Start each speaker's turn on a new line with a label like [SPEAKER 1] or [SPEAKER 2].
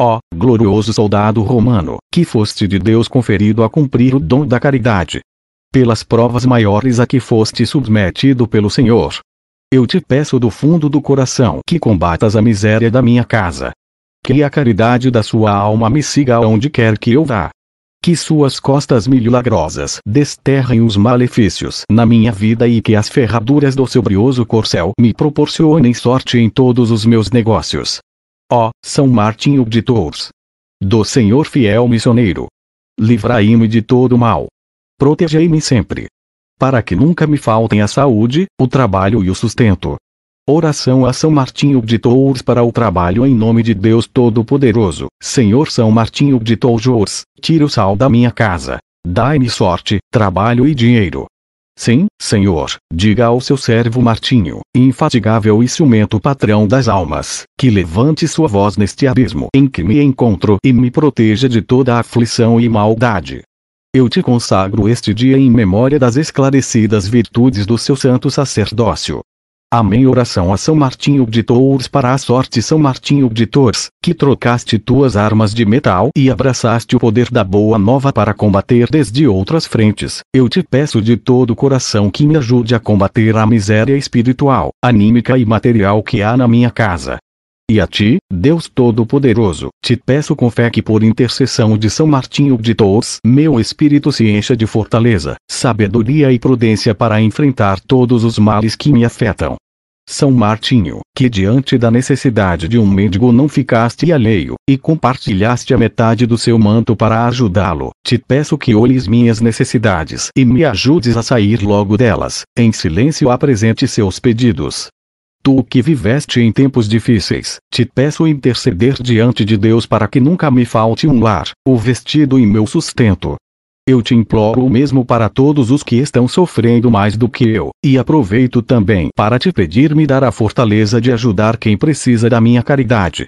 [SPEAKER 1] Ó, glorioso soldado romano, que foste de Deus conferido a cumprir o dom da caridade. Pelas provas maiores a que foste submetido pelo Senhor. Eu te peço do fundo do coração que combatas a miséria da minha casa. Que a caridade da sua alma me siga aonde quer que eu vá. Que suas costas milagrosas desterrem os malefícios na minha vida e que as ferraduras do seu brioso corcel me proporcionem sorte em todos os meus negócios, Ó, São de Tours, Do Senhor fiel missioneiro! Livrai-me de todo mal. Protegei-me sempre. Para que nunca me faltem a saúde, o trabalho e o sustento. Oração a São Martinho de Tours para o trabalho em nome de Deus Todo-Poderoso. Senhor São Martinho de Tours, tira o sal da minha casa. Dai-me sorte, trabalho e dinheiro. Sim, Senhor, diga ao seu servo Martinho, infatigável e ciumento patrão das almas, que levante sua voz neste abismo em que me encontro e me proteja de toda aflição e maldade. Eu te consagro este dia em memória das esclarecidas virtudes do seu santo sacerdócio, Amém. Oração a São Martinho de Tours para a sorte São Martinho de Tours, que trocaste tuas armas de metal e abraçaste o poder da boa nova para combater desde outras frentes. Eu te peço de todo o coração que me ajude a combater a miséria espiritual, anímica e material que há na minha casa. E a ti, Deus Todo-Poderoso, te peço com fé que por intercessão de São Martinho de Tours, meu espírito se encha de fortaleza, sabedoria e prudência para enfrentar todos os males que me afetam. São Martinho, que diante da necessidade de um mendigo não ficaste alheio, e compartilhaste a metade do seu manto para ajudá-lo, te peço que olhes minhas necessidades e me ajudes a sair logo delas, em silêncio apresente seus pedidos. Tu que viveste em tempos difíceis, te peço interceder diante de Deus para que nunca me falte um lar, o vestido e meu sustento, eu te imploro o mesmo para todos os que estão sofrendo mais do que eu, e aproveito também para te pedir me dar a fortaleza de ajudar quem precisa da minha caridade.